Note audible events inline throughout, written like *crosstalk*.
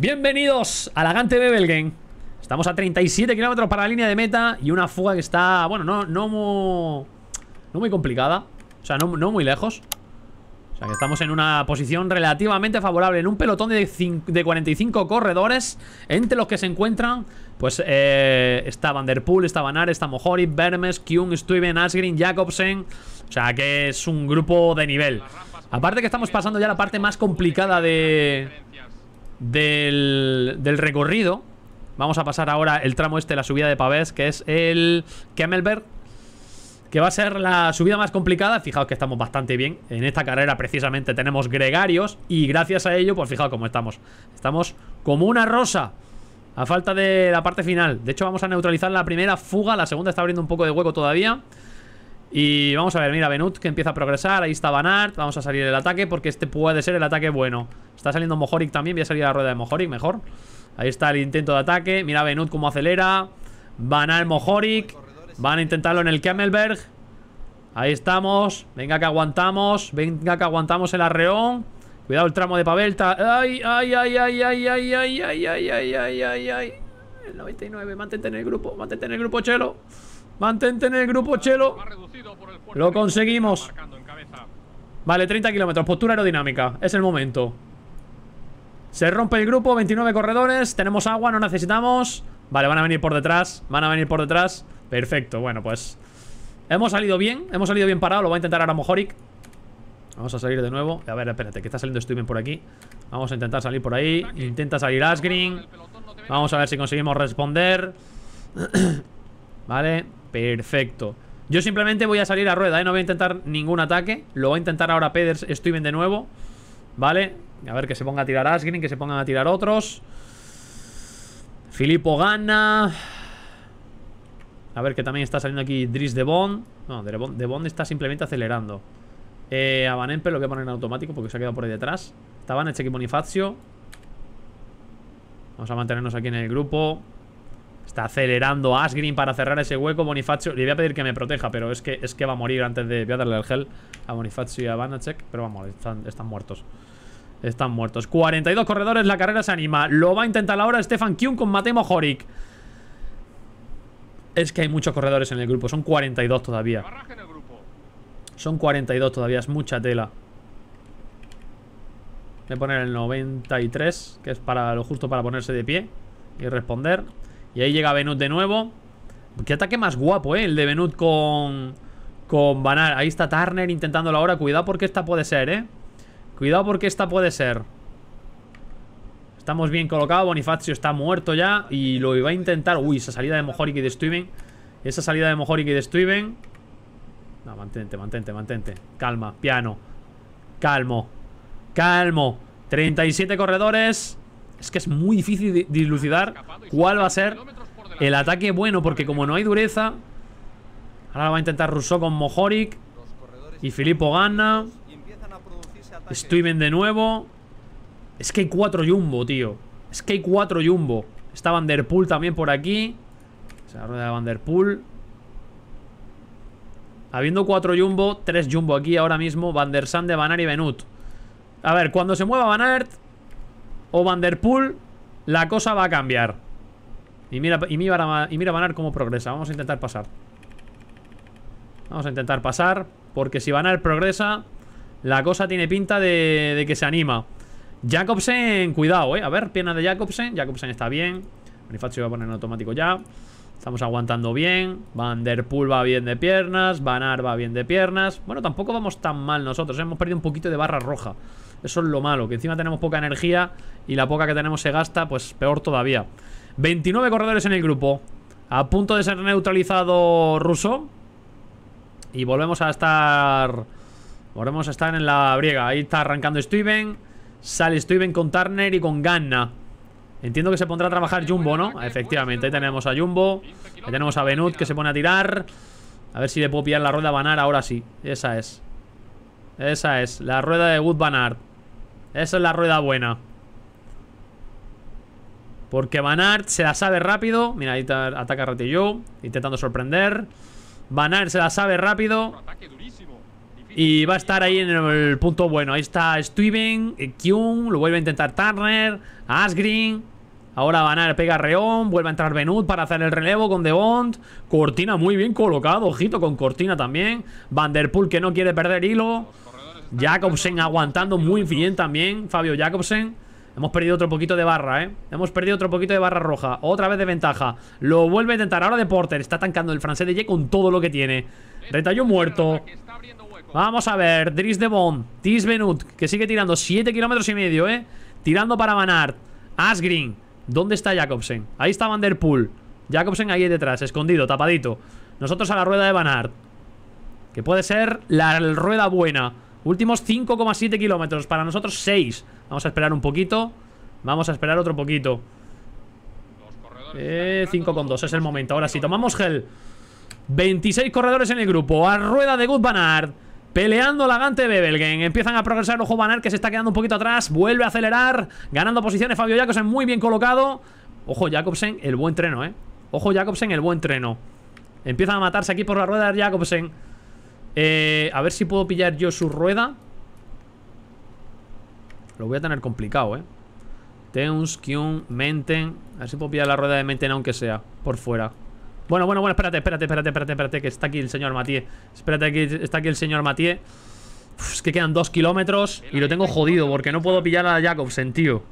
Bienvenidos a la Gante Bebelgen. Estamos a 37 kilómetros para la línea de meta y una fuga que está, bueno, no, no, muy, complicada. O sea, no, muy lejos. O sea, que estamos en una posición relativamente favorable, en un pelotón de, 45 corredores, entre los que se encuentran, pues, eh, está Vanderpool, está Banar, está Mojori, Bermes, Kyung, Stuyven, Asgrin, Jacobsen. O sea, que es un grupo de nivel. Aparte que estamos pasando ya la parte más complicada de del, recorrido. Vamos a pasar ahora el tramo este, la subida de pavés, que es el Kemmelberg, que va a ser la subida más complicada. Fijaos que estamos bastante bien. En esta carrera precisamente tenemos gregarios y gracias a ello, pues fijaos cómo estamos. Estamos como una rosa a falta de la parte final. De hecho, vamos a neutralizar la primera fuga. La segunda está abriendo un poco de hueco todavía. Y vamos a ver, mira, Benut que empieza a progresar Ahí está Banart, vamos a salir del ataque Porque este puede ser el ataque bueno Está saliendo Mojoric también, voy a salir a la rueda de Mojoric mejor Ahí está el intento de ataque Mira Benut cómo acelera Banar Mojoric Van a intentarlo en el Camelberg Ahí estamos, venga que aguantamos Venga que aguantamos el arreón Cuidado el tramo de Pavelta Ay, ay, ay, ay, ay, ay, ay, ay, ay, ay, ay, ay, ay El 99, mantente en el grupo Mantente en el grupo, Chelo Mantente en el grupo, Chelo lo conseguimos. Vale, 30 kilómetros. Postura aerodinámica. Es el momento. Se rompe el grupo. 29 corredores. Tenemos agua. No necesitamos. Vale, van a venir por detrás. Van a venir por detrás. Perfecto. Bueno, pues... Hemos salido bien. Hemos salido bien parado. Lo va a intentar ahora Mojoric. Vamos a salir de nuevo. A ver, espérate, que está saliendo bien por aquí. Vamos a intentar salir por ahí. Intenta salir Asgreen. Vamos a ver si conseguimos responder. *clears throat* vale, perfecto. Yo simplemente voy a salir a rueda, ¿eh? No voy a intentar ningún ataque. Lo voy a intentar ahora Peders bien de nuevo. ¿Vale? A ver que se ponga a tirar Asgreen, que se pongan a tirar otros. Filippo gana. A ver que también está saliendo aquí Driss de Bond. No, de Bond está simplemente acelerando. Eh, a Van lo voy a poner en automático porque se ha quedado por ahí detrás. Tabana, y Bonifacio. Vamos a mantenernos aquí en el grupo. Está acelerando Asgrim para cerrar ese hueco. Bonifacio, le voy a pedir que me proteja, pero es que, es que va a morir antes de... Voy a darle el gel a Bonifacio y a Banachek. Pero vamos, están, están muertos. Están muertos. 42 corredores, la carrera se anima. Lo va a intentar ahora Stefan Kuhn con Matemo Mohoric. Es que hay muchos corredores en el grupo. Son 42 todavía. Son 42 todavía. Es mucha tela. Voy a poner el 93, que es para lo justo para ponerse de pie y responder. Y ahí llega Benut de nuevo Qué ataque más guapo, eh, el de Benut con... Con Banal, Ahí está Turner intentándolo ahora Cuidado porque esta puede ser, eh Cuidado porque esta puede ser Estamos bien colocados Bonifacio está muerto ya Y lo iba a intentar Uy, esa salida de Mojorik y de Steven Esa salida de Mojorik y de Steven No, mantente, mantente, mantente Calma, piano Calmo Calmo 37 corredores es que es muy difícil dilucidar cuál va a ser el ataque bueno, porque como no hay dureza, ahora va a intentar Rousseau con Mojoric y Filippo gana Steven de nuevo. Es que hay cuatro Jumbo, tío. Es que hay cuatro Jumbo. Está Vanderpool también por aquí. Se Habiendo cuatro Jumbo, tres Jumbo aquí ahora mismo. Van der Sande, Van y Benut. A ver, cuando se mueva Van o Vanderpool, la cosa va a cambiar. Y mira, y mira, y mira Banar cómo progresa. Vamos a intentar pasar. Vamos a intentar pasar. Porque si Banar progresa, la cosa tiene pinta de, que se anima. Jacobsen, cuidado, eh. A ver, piernas de Jacobsen. Jacobsen está bien. Bonifacio va a poner en automático ya. Estamos aguantando bien. Vanderpool va bien de piernas. Banar va bien de piernas. Bueno, tampoco vamos tan mal nosotros. Eh. Hemos perdido un poquito de barra roja. Eso es lo malo, que encima tenemos poca energía y la poca que tenemos se gasta, pues peor todavía. 29 corredores en el grupo. A punto de ser neutralizado ruso. Y volvemos a estar... Volvemos a estar en la briega. Ahí está arrancando Steven. Sale Steven con Turner y con Ganna. Entiendo que se pondrá a trabajar Jumbo, ¿no? Efectivamente, ahí tenemos a Jumbo. Ahí tenemos a Benut que se pone a tirar. A ver si le puedo pillar la rueda a Banar ahora sí. Esa es. Esa es, la rueda de Wood Banard. Esa es la rueda buena. Porque Van se la sabe rápido. Mira, ahí ataca Ratillo. Intentando sorprender. Van Aert se la sabe rápido. Y va a estar ahí en el punto bueno. Ahí está Steven, eh, Kyung, lo vuelve a intentar Turner, Asgreen. Ahora Van Aert pega a Reón, vuelve a entrar Benut para hacer el relevo con De Bond. Cortina muy bien colocado, ojito con Cortina también. Vanderpool que no quiere perder hilo. Jacobsen aguantando muy bien también Fabio Jacobsen Hemos perdido otro poquito de barra, ¿eh? Hemos perdido otro poquito de barra roja Otra vez de ventaja Lo vuelve a intentar ahora de Porter Está tancando el francés de Ye con todo lo que tiene Retallo muerto Vamos a ver Dries de Bond. Que sigue tirando 7 kilómetros y medio, ¿eh? Tirando para Aert Asgreen ¿Dónde está Jacobsen? Ahí está Van Der Poel Jacobsen ahí detrás, escondido, tapadito Nosotros a la rueda de Van Aert Que puede ser la rueda buena Últimos 5,7 kilómetros. Para nosotros 6. Vamos a esperar un poquito. Vamos a esperar otro poquito. Eh, 5,2. Es el momento. Ahora sí, tomamos gel. 26 corredores en el grupo. A rueda de Good Banard. Peleando Gante Bebelgen, empiezan a progresar Ojo Banard que se está quedando un poquito atrás Vuelve a acelerar, ganando posiciones Fabio Jacobsen muy bien colocado Ojo Jacobsen, el buen treno, eh Ojo Jacobsen, el buen treno Empiezan a matarse aquí por la rueda de Jacobsen eh, a ver si puedo pillar yo su rueda. Lo voy a tener complicado, ¿eh? Teuns, Kyun, Menten. A ver si puedo pillar la rueda de Menten aunque sea. Por fuera. Bueno, bueno, bueno, espérate, espérate, espérate, espérate, espérate, que está aquí el señor Matías. Espérate, que está aquí el señor Matías. Es que quedan dos kilómetros y lo tengo jodido porque no puedo pillar a Jacobsen, tío.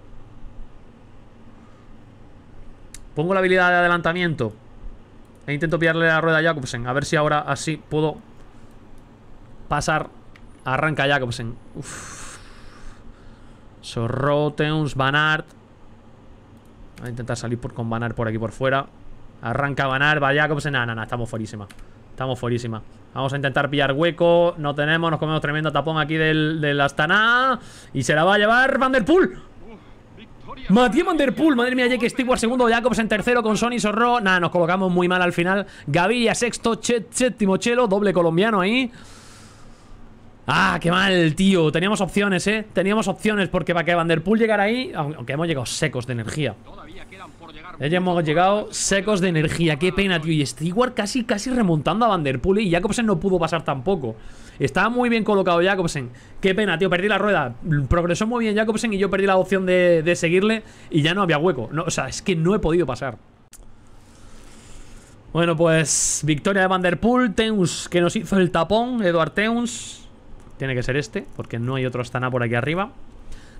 Pongo la habilidad de adelantamiento. E intento pillarle la rueda a Jacobsen. A ver si ahora así puedo pasar arranca Jacobsen. Uff. Zorro, Teuns, Voy Voy a intentar salir por, con Banard por aquí por fuera. Arranca Banard... va Jacobsen. Nah, no, estamos fuerísima. Estamos fuerísima. Vamos a intentar pillar hueco. No tenemos, nos comemos tremendo tapón aquí del, del Astana. Y se la va a llevar Vanderpool Matías Van madre mía, Jake Stewart segundo, Jacobsen, tercero con Sony Sorro. Nada, nos colocamos muy mal al final. Gavilla sexto, Chet, séptimo, Chelo, doble colombiano ahí. Ah, qué mal, tío. Teníamos opciones, ¿eh? Teníamos opciones porque para que Vanderpool llegara ahí... Aunque hemos llegado secos de energía. Ya hemos llegado secos de energía. Qué pena, tío. Y Stewart casi, casi remontando a Vanderpool. ¿eh? Y Jacobsen no pudo pasar tampoco. Estaba muy bien colocado Jacobsen. Qué pena, tío. Perdí la rueda. Progresó muy bien Jacobsen y yo perdí la opción de, seguirle. Y ya no había hueco. No, o sea, es que no he podido pasar. Bueno, pues victoria de Vanderpool. Teuns que nos hizo el tapón. Eduard Teuns. Tiene que ser este, porque no hay otro Astana por aquí arriba.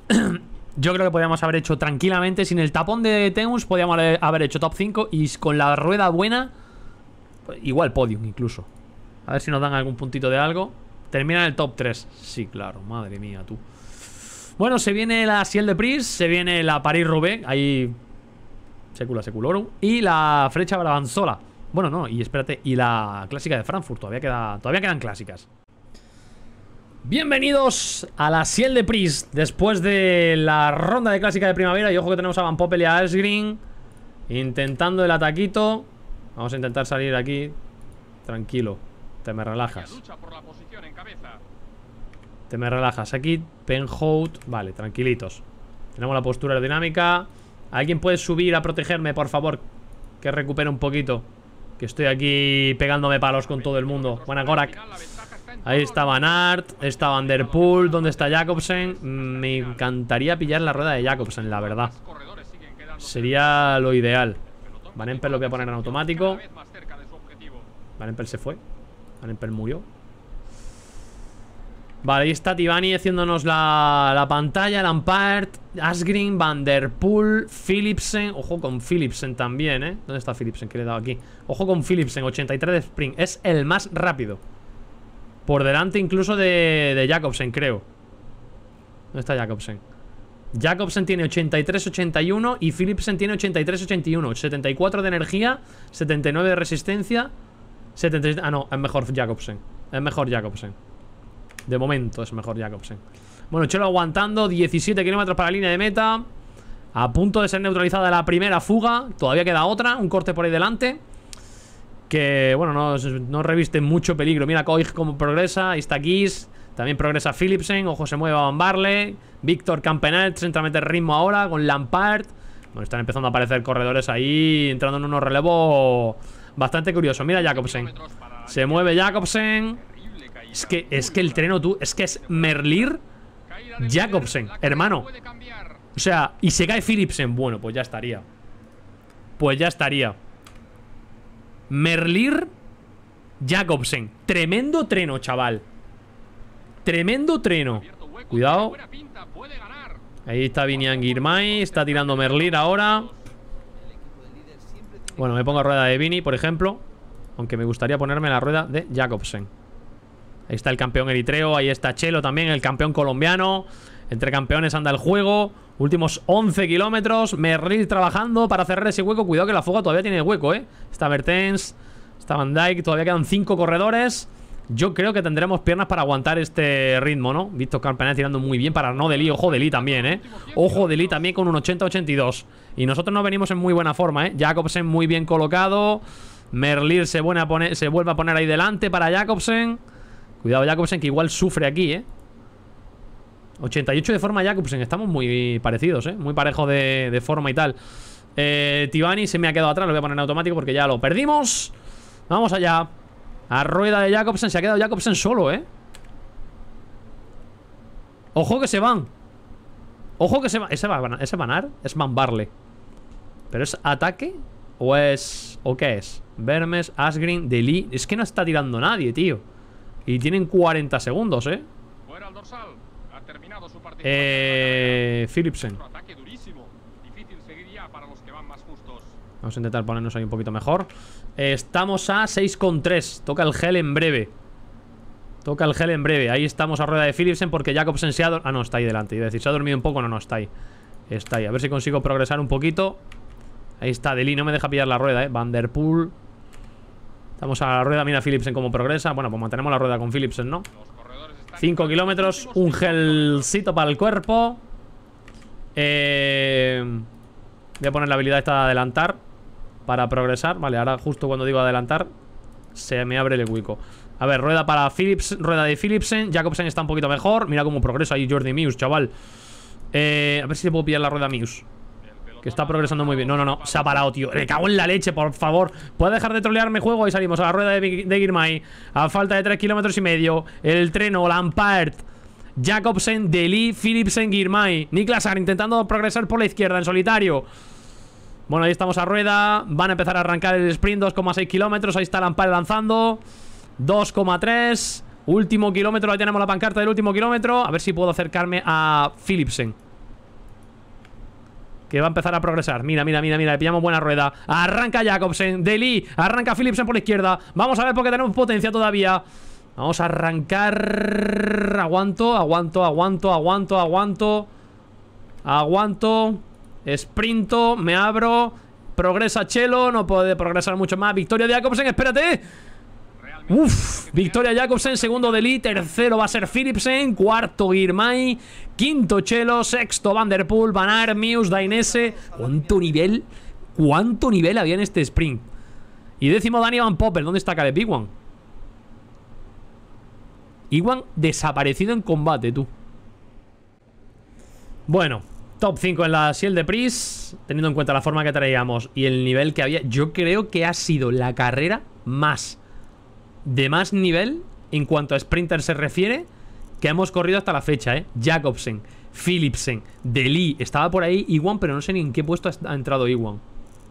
*clears throat* Yo creo que podríamos haber hecho tranquilamente, sin el tapón de Teus, podríamos haber hecho top 5 y con la rueda buena, igual podium incluso. A ver si nos dan algún puntito de algo. Termina en el top 3. Sí, claro, madre mía, tú. Bueno, se viene la Ciel de Pris, se viene la paris roubaix ahí Secula Seculorum, y la Flecha Brabanzola. Bueno, no, y espérate, y la clásica de Frankfurt, todavía, todavía quedan clásicas. Bienvenidos a la Ciel de Pris Después de la ronda de clásica de primavera Y ojo que tenemos a Van Poppel y a Intentando el ataquito Vamos a intentar salir aquí Tranquilo, te me relajas Te me relajas Aquí Penhold Vale, tranquilitos Tenemos la postura aerodinámica ¿Alguien puede subir a protegerme, por favor? Que recupere un poquito Que estoy aquí pegándome palos con todo el mundo Buena Gorak Ahí está Van Aert, está Van Der Poel, ¿dónde está Jacobsen? Mm, me encantaría pillar la rueda de Jacobsen, la verdad. Sería lo ideal. Van Emper lo voy a poner en automático. Van Emper se fue. Van Emper murió. Vale, ahí está Tibani haciéndonos la, la pantalla, Lampard, Asgreen, Van Der Poel, Philipsen. Ojo con Philipsen también, ¿eh? ¿Dónde está Philipsen? ¿Qué le he dado aquí. Ojo con Philipsen, 83 de spring, Es el más rápido. Por delante incluso de, de Jacobsen, creo ¿Dónde está Jacobsen? Jacobsen tiene 83-81 y Philipsen tiene 83-81 74 de energía, 79 de resistencia Ah, no, es mejor Jacobsen Es mejor Jacobsen De momento es mejor Jacobsen Bueno, Chelo aguantando, 17 kilómetros para la línea de meta A punto de ser neutralizada la primera fuga Todavía queda otra, un corte por ahí delante que, bueno, no, reviste mucho peligro. Mira Koig cómo progresa, está Giz, también progresa Philipsen, ojo se mueve a Van Barle, Víctor Se entra a meter ritmo ahora con Lampard. Bueno, están empezando a aparecer corredores ahí, entrando en unos relevos bastante curioso Mira Jacobsen, se mueve Jacobsen. Es que, es que el treno tú, es que es Merlir Jacobsen, hermano. O sea, y se cae Philipsen. Bueno, pues ya estaría. Pues ya estaría. Merlir Jacobsen. Tremendo treno, chaval. Tremendo treno. Cuidado. Ahí está Vinian Girmay. Está tirando Merlir ahora. Bueno, me pongo a rueda de Vini, por ejemplo. Aunque me gustaría ponerme la rueda de Jacobsen. Ahí está el campeón eritreo. Ahí está Chelo también, el campeón colombiano. Entre campeones anda el juego. Últimos 11 kilómetros. Merlí trabajando para cerrar ese hueco. Cuidado que la fuga todavía tiene hueco, ¿eh? Está Bertens, está Van Dyke. Todavía quedan 5 corredores. Yo creo que tendremos piernas para aguantar este ritmo, ¿no? Visto Campanella tirando muy bien para no Delí. Ojo Delí también, ¿eh? Ojo Delí también con un 80-82. Y nosotros nos venimos en muy buena forma, ¿eh? Jacobsen muy bien colocado. Merlir se, se vuelve a poner ahí delante para Jacobsen. Cuidado Jacobsen que igual sufre aquí, ¿eh? 88 de forma Jacobsen, pues, estamos muy parecidos, ¿eh? Muy parejos de, forma y tal eh, Tibani se me ha quedado atrás, lo voy a poner en automático porque ya lo perdimos Vamos allá A rueda de Jacobsen, se ha quedado Jacobsen solo, ¿eh? Ojo que se van Ojo que se van, ese va ese Banar es mambarle. ¿Pero es ataque? ¿O es... o qué es? Vermes, Asgreen, Deli Es que no está tirando nadie, tío Y tienen 40 segundos, ¿eh? Fuera el dorsal eh, Philipsen. Vamos a intentar ponernos ahí un poquito mejor. estamos a con 6,3. Toca el gel en breve. Toca el gel en breve. Ahí estamos a rueda de Philipsen porque Jacobsen se ha... Ah, no, está ahí delante. Y decir, se ha dormido un poco. No, no, está ahí. Está ahí. A ver si consigo progresar un poquito. Ahí está Deli. No me deja pillar la rueda, eh. Vanderpool. Estamos a la rueda. Mira Philipsen cómo progresa. Bueno, pues mantenemos la rueda con Philipsen, ¿no? 5 kilómetros, un gelcito para el cuerpo. Eh, voy a poner la habilidad esta de adelantar para progresar. Vale, ahora justo cuando digo adelantar, se me abre el hueco. A ver, rueda para Philips, rueda de Philipsen. Jacobsen está un poquito mejor. Mira cómo progresa ahí Jordi Muse, chaval. Eh, a ver si le puedo pillar la rueda Muse está progresando muy bien. No, no, no. Se ha parado, tío. le cago en la leche, por favor. ¿Puede dejar de trolearme juego? Y salimos a la rueda de, Girmay. A falta de 3 kilómetros y medio. El treno, Lampard. Jacobsen, Deli, Philipsen, Girmay. Niklasar intentando progresar por la izquierda en solitario. Bueno, ahí estamos a rueda. Van a empezar a arrancar el sprint. 2,6 kilómetros. Ahí está Lampard lanzando. 2,3. Último kilómetro. Ahí tenemos la pancarta del último kilómetro. A ver si puedo acercarme a Philipsen. Que va a empezar a progresar Mira, mira, mira, mira Le pillamos buena rueda Arranca Jacobsen Deli Arranca Philipsen por la izquierda Vamos a ver porque tenemos potencia todavía Vamos a arrancar Aguanto, aguanto, aguanto, aguanto, aguanto Aguanto Sprinto Me abro Progresa Chelo No puede progresar mucho más Victoria de Jacobsen Espérate Uf, Victoria Jacobsen, segundo Deli, tercero va a ser Philipsen, cuarto Girmay, quinto Chelo, sexto Vanderpool, Vanar, Mius, Dainese. ¿Cuánto nivel? ¿Cuánto nivel había en este sprint? Y décimo Dani Van Poppel, ¿dónde está Caleb Iwan? Iwan desaparecido en combate, tú. Bueno, Top 5 en la Siel de Pris, teniendo en cuenta la forma que traíamos y el nivel que había, yo creo que ha sido la carrera más de más nivel en cuanto a sprinter se refiere que hemos corrido hasta la fecha, ¿eh? Jacobsen, Philipsen, Deli, estaba por ahí Iwan, pero no sé ni en qué puesto ha entrado Iwan.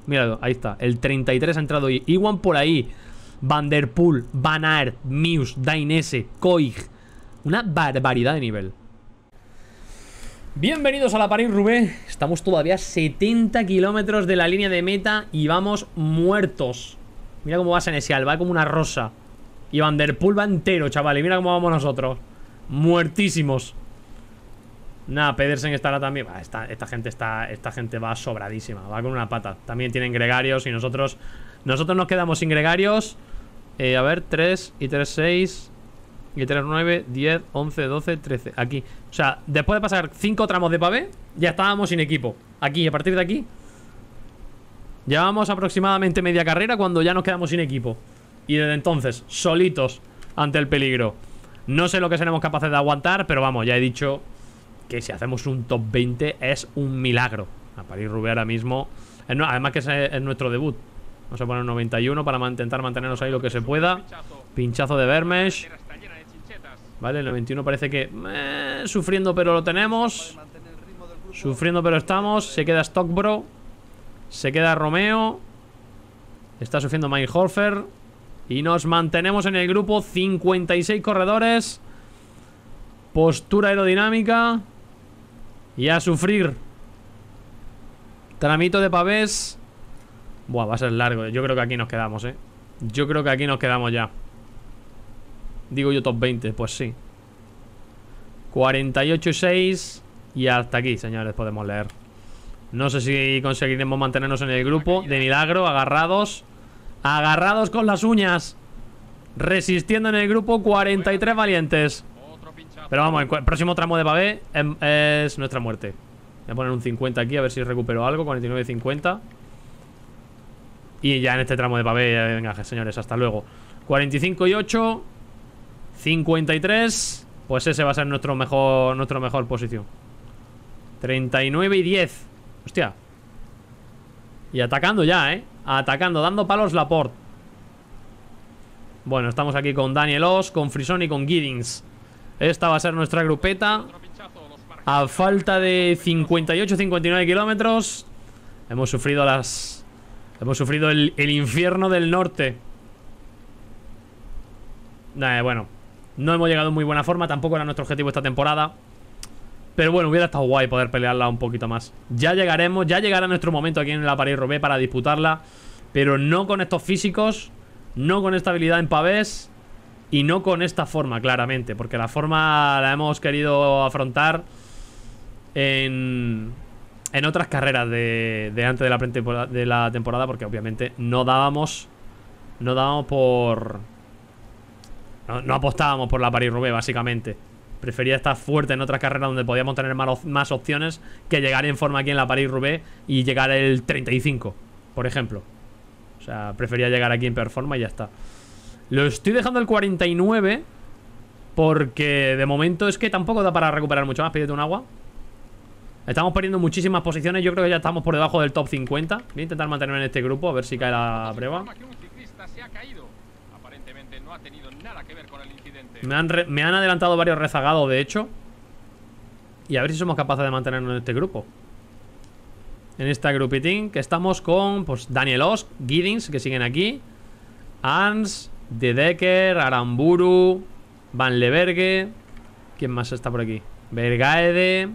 Mira, ahí está, el 33 ha entrado Iwan por ahí. Vanderpool, Van Aert, Mius, Dainese, Koig. Una barbaridad de nivel. Bienvenidos a la París Rubé. Estamos todavía 70 kilómetros de la línea de meta y vamos muertos. Mira cómo va Senesial, va como una rosa. Y Van Der entero, chavales. Mira cómo vamos nosotros. Muertísimos. Nada, Pedersen estará también. esta, gente está. Esta gente va sobradísima. Va con una pata. También tienen gregarios y nosotros. Nosotros nos quedamos sin gregarios. Eh, a ver, 3 y 3, 6. Y 3, 9, 10, 11, 12, 13. Aquí. O sea, después de pasar 5 tramos de pavé, ya estábamos sin equipo. Aquí, a partir de aquí. Llevamos aproximadamente media carrera cuando ya nos quedamos sin equipo y desde entonces solitos ante el peligro. No sé lo que seremos capaces de aguantar, pero vamos, ya he dicho que si hacemos un top 20 es un milagro. A París Rubé ahora mismo, además que es nuestro debut. Vamos a poner 91 para intentar mantenernos ahí lo que se pueda. Pinchazo de Vermesh. Vale, el 91 parece que... Eh, sufriendo pero lo tenemos. Sufriendo pero estamos. Se queda Stockbro. Se queda Romeo. Está sufriendo Mike y nos mantenemos en el grupo 56 corredores Postura aerodinámica Y a sufrir Tramito de pavés Buah, va a ser largo Yo creo que aquí nos quedamos, eh Yo creo que aquí nos quedamos ya Digo yo top 20, pues sí 48 y 6 Y hasta aquí, señores, podemos leer No sé si conseguiremos mantenernos en el grupo De milagro, agarrados Agarrados con las uñas. Resistiendo en el grupo 43 valientes. Pero vamos, el próximo tramo de pavé em, es nuestra muerte. Voy a poner un 50 aquí a ver si recupero algo. 49 50. Y ya en este tramo de pavé, eh, venga, señores, hasta luego. 45 y 8. 53. Pues ese va a ser nuestro mejor, nuestro mejor posición. 39 y 10. Hostia. Y atacando ya, ¿eh? Atacando, dando palos Laporte Bueno, estamos aquí con Daniel Oss, con Frison y con Giddings Esta va a ser nuestra grupeta A falta de 58-59 kilómetros Hemos sufrido las... Hemos sufrido el, infierno del norte eh, Bueno, no hemos llegado en muy buena forma Tampoco era nuestro objetivo esta temporada pero bueno, hubiera estado guay poder pelearla un poquito más Ya llegaremos, ya llegará nuestro momento aquí en la París Robé para disputarla Pero no con estos físicos No con esta habilidad en pavés Y no con esta forma, claramente Porque la forma la hemos querido afrontar En, en otras carreras de, de antes de la, temporada, de la temporada Porque obviamente no dábamos No dábamos por... No, apostábamos por la París Roubaix, básicamente Prefería estar fuerte en otras carreras donde podíamos tener más, opciones que llegar en forma aquí en la París-Roubaix y llegar el 35, por ejemplo. O sea, prefería llegar aquí en peor forma y ya está. Lo estoy dejando el 49 porque de momento es que tampoco da para recuperar mucho más. Pídete un agua. Estamos perdiendo muchísimas posiciones. Yo creo que ya estamos por debajo del top 50. Voy a intentar mantenerme en este grupo a ver si cae la prueba no ha tenido nada que ver con el incidente. Me han, adelantado varios rezagados, de hecho. Y a ver si somos capaces de mantenernos en este grupo. En esta grupitín que estamos con pues, Daniel Osk, Giddings, que siguen aquí. Hans, De Decker, Aramburu, Van Leverge ¿Quién más está por aquí? Vergaede,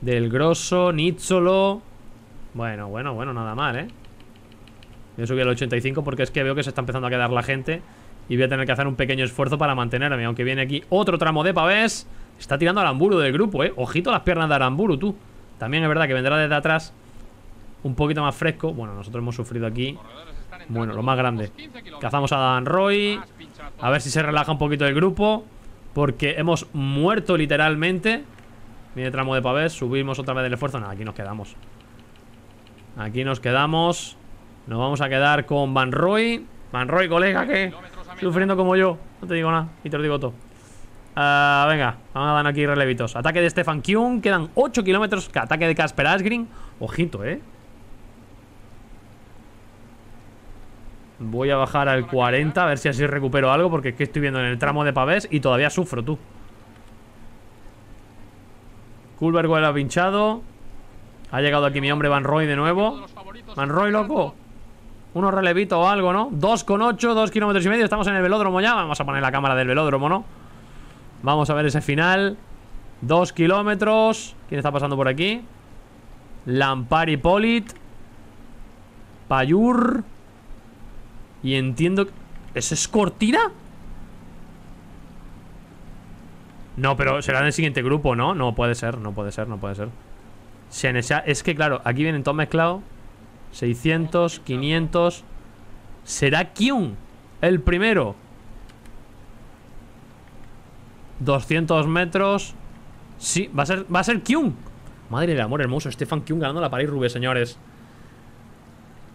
Del Grosso, Nicholo Bueno, bueno, bueno, nada mal, ¿eh? subí al 85 porque es que veo que se está empezando a quedar la gente y voy a tener que hacer un pequeño esfuerzo para mantenerme Aunque viene aquí otro tramo de pavés Está tirando Aramburu del grupo, eh Ojito las piernas de Aramburu, tú También es verdad que vendrá desde atrás Un poquito más fresco Bueno, nosotros hemos sufrido aquí Bueno, lo más grande Cazamos a Dan Roy A ver si se relaja un poquito el grupo Porque hemos muerto literalmente Viene tramo de pavés Subimos otra vez el esfuerzo Nada, aquí nos quedamos Aquí nos quedamos nos vamos a quedar con Van Roy Van Roy, colega, que sufriendo como yo No te digo nada, y te lo digo todo ah, venga, vamos a dar aquí relevitos Ataque de Stefan Kuhn, quedan 8 kilómetros Ataque de Casper Asgreen Ojito, eh Voy a bajar al 40 A ver si así recupero algo Porque es que estoy viendo en el tramo de pavés Y todavía sufro, tú Coolbergwell ha pinchado Ha llegado aquí mi hombre Van Roy de nuevo Van Roy, loco unos relevito o algo, ¿no? 2,8, 2 kilómetros y medio Estamos en el velódromo ya Vamos a poner la cámara del velódromo, ¿no? Vamos a ver ese final 2 kilómetros ¿Quién está pasando por aquí? Lampari Polit Payur Y entiendo que... es cortina? No, pero será en el siguiente grupo, ¿no? No puede ser, no puede ser, no puede ser. es que claro, aquí vienen todos mezclados 600, 500... ¿Será Kyung el primero? 200 metros... Sí, va a ser, va a ser Kyung. Madre del amor hermoso, Stefan Kyung ganando la parís Rubé señores.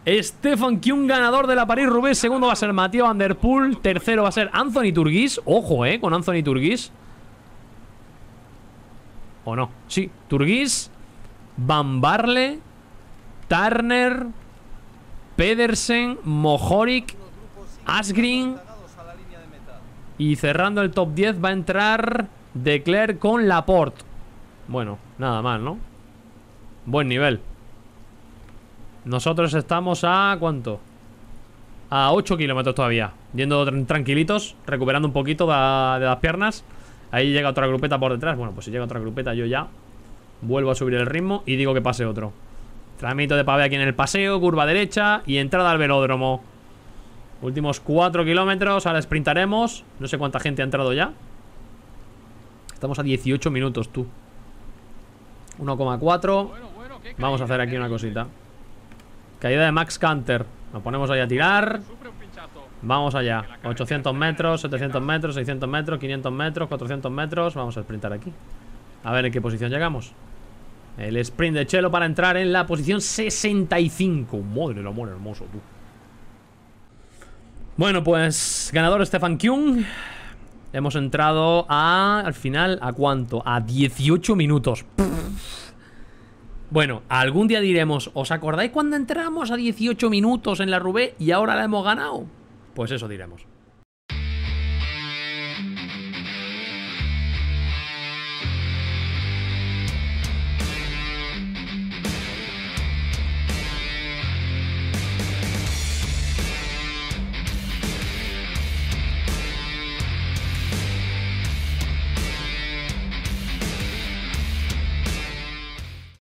Stefan Kyung, ganador de la parís Rubé Segundo va a ser Mateo Van Der Tercero va a ser Anthony Turguis. Ojo, eh, con Anthony Turguis. ¿O no? Sí, Turguis... Bambarle Turner, Pedersen, Mohoric, Asgreen. Y cerrando el top 10 va a entrar De con Laporte. Bueno, nada más, ¿no? Buen nivel. Nosotros estamos a... ¿Cuánto? A 8 kilómetros todavía. Yendo tranquilitos, recuperando un poquito de las piernas. Ahí llega otra grupeta por detrás. Bueno, pues si llega otra grupeta yo ya vuelvo a subir el ritmo y digo que pase otro. Trámito de pavé aquí en el paseo, curva derecha y entrada al velódromo. Últimos 4 kilómetros, ahora sprintaremos. No sé cuánta gente ha entrado ya. Estamos a 18 minutos, tú. 1,4. Vamos a hacer aquí una cosita. Caída de Max Canter. Nos ponemos ahí a tirar. Vamos allá. 800 metros, 700 metros, 600 metros, 500 metros, 400 metros. Vamos a sprintar aquí. A ver en qué posición llegamos. El sprint de Chelo para entrar en la posición 65. Madre lo amor hermoso, tú. Bueno, pues ganador Stefan Kyung. Hemos entrado a... Al final, ¿a cuánto? A 18 minutos. Bueno, algún día diremos, ¿os acordáis cuando entramos a 18 minutos en la Rubé y ahora la hemos ganado? Pues eso diremos.